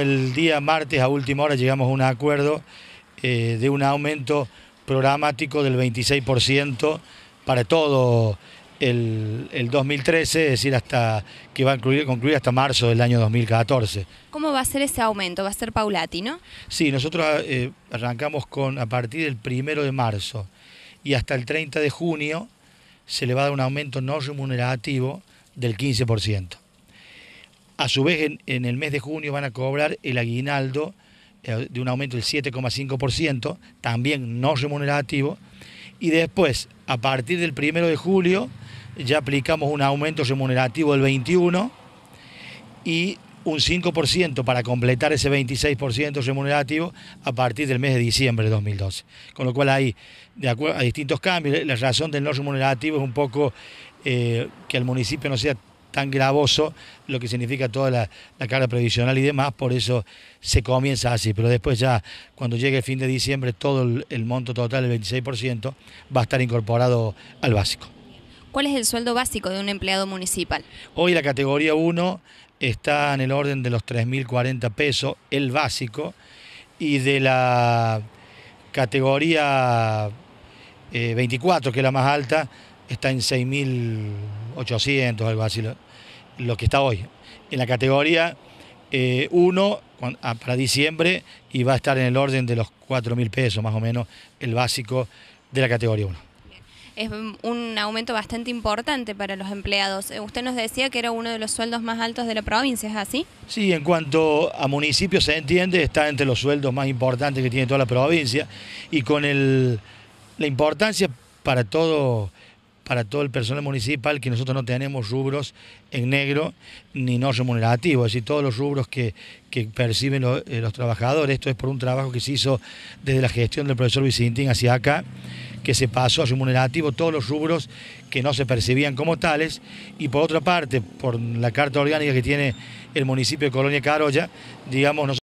El día martes a última hora llegamos a un acuerdo eh, de un aumento programático del 26% para todo el, 2013, es decir, hasta que va a concluir hasta marzo del año 2014. ¿Cómo va a ser ese aumento? ¿Va a ser paulatino? Sí, nosotros eh, arrancamos con a partir del primero de marzo y hasta el 30 de junio se le va a dar un aumento no remunerativo del 15%. A su vez, en, el mes de junio van a cobrar el aguinaldo eh, de un aumento del 7,5%, también no remunerativo. Y después, a partir del primero de julio, ya aplicamos un aumento remunerativo del 21 y un 5% para completar ese 26% remunerativo a partir del mes de diciembre de 2012. Con lo cual hay, de a distintos cambios, la razón del no remunerativo es un poco eh, que el municipio no sea tan gravoso lo que significa toda la, carga previsional y demás, por eso se comienza así, pero después ya cuando llegue el fin de diciembre todo el, monto total, el 26%, va a estar incorporado al básico. ¿Cuál es el sueldo básico de un empleado municipal? Hoy la categoría 1 está en el orden de los 3.040 pesos, el básico, y de la categoría 24, eh, que es la más alta, está en 6.800, algo así lo que está hoy, en la categoría 1 eh, ah, para diciembre y va a estar en el orden de los 4 mil pesos más o menos el básico de la categoría 1 es un aumento bastante importante para los empleados. Eh, usted nos decía que era uno de los sueldos más altos de la provincia, ¿es así? Sí, en cuanto a municipios se entiende, está entre los sueldos más importantes que tiene toda la provincia y con el, la importancia para todo para todo el personal municipal que nosotros no tenemos rubros en negro ni no remunerativos, es decir, todos los rubros que, perciben eh, los, trabajadores. Esto es por un trabajo que se hizo desde la gestión del profesor Vicintín hacia acá, que se pasó a remunerativo todos los rubros que no se percibían como tales. Y por otra parte, por la carta orgánica que tiene el municipio de Colonia Carolla, digamos, nosotros